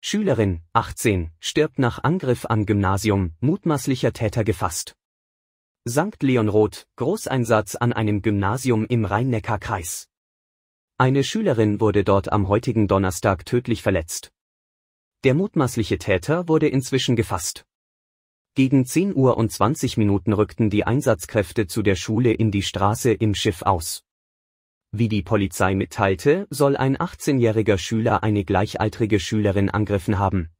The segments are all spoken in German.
Schülerin, 18, stirbt nach Angriff am Gymnasium, mutmaßlicher Täter gefasst. St. Leon Roth, Großeinsatz an einem Gymnasium im Rhein-Neckar-Kreis. Eine Schülerin wurde dort am heutigen Donnerstag tödlich verletzt. Der mutmaßliche Täter wurde inzwischen gefasst. Gegen 10 Uhr und 20 Minuten rückten die Einsatzkräfte zu der Schule in die Straße im Schiff aus. Wie die Polizei mitteilte, soll ein 18-jähriger Schüler eine gleichaltrige Schülerin angegriffen haben.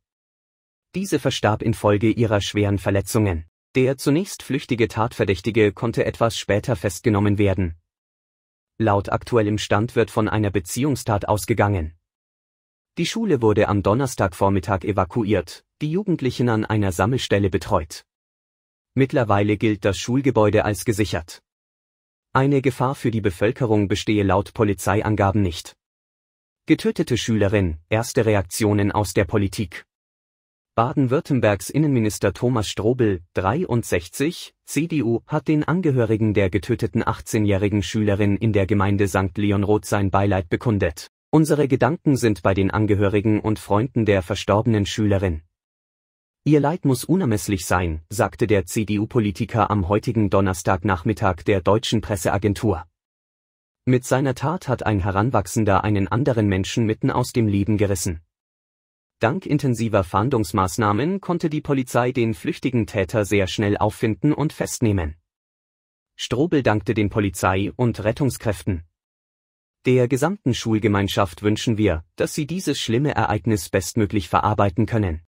Diese verstarb infolge ihrer schweren Verletzungen. Der zunächst flüchtige Tatverdächtige konnte etwas später festgenommen werden. Laut aktuellem Stand wird von einer Beziehungstat ausgegangen. Die Schule wurde am Donnerstagvormittag evakuiert, die Jugendlichen an einer Sammelstelle betreut. Mittlerweile gilt das Schulgebäude als gesichert. Eine Gefahr für die Bevölkerung bestehe laut Polizeiangaben nicht. Getötete Schülerin, erste Reaktionen aus der Politik. Baden-Württembergs Innenminister Thomas Strobel, 63, CDU, hat den Angehörigen der getöteten 18-jährigen Schülerin in der Gemeinde St. Leonroth sein Beileid bekundet. Unsere Gedanken sind bei den Angehörigen und Freunden der verstorbenen Schülerin. Ihr Leid muss unermesslich sein, sagte der CDU-Politiker am heutigen Donnerstagnachmittag der deutschen Presseagentur. Mit seiner Tat hat ein Heranwachsender einen anderen Menschen mitten aus dem Leben gerissen. Dank intensiver Fahndungsmaßnahmen konnte die Polizei den flüchtigen Täter sehr schnell auffinden und festnehmen. Strobel dankte den Polizei und Rettungskräften. Der gesamten Schulgemeinschaft wünschen wir, dass sie dieses schlimme Ereignis bestmöglich verarbeiten können.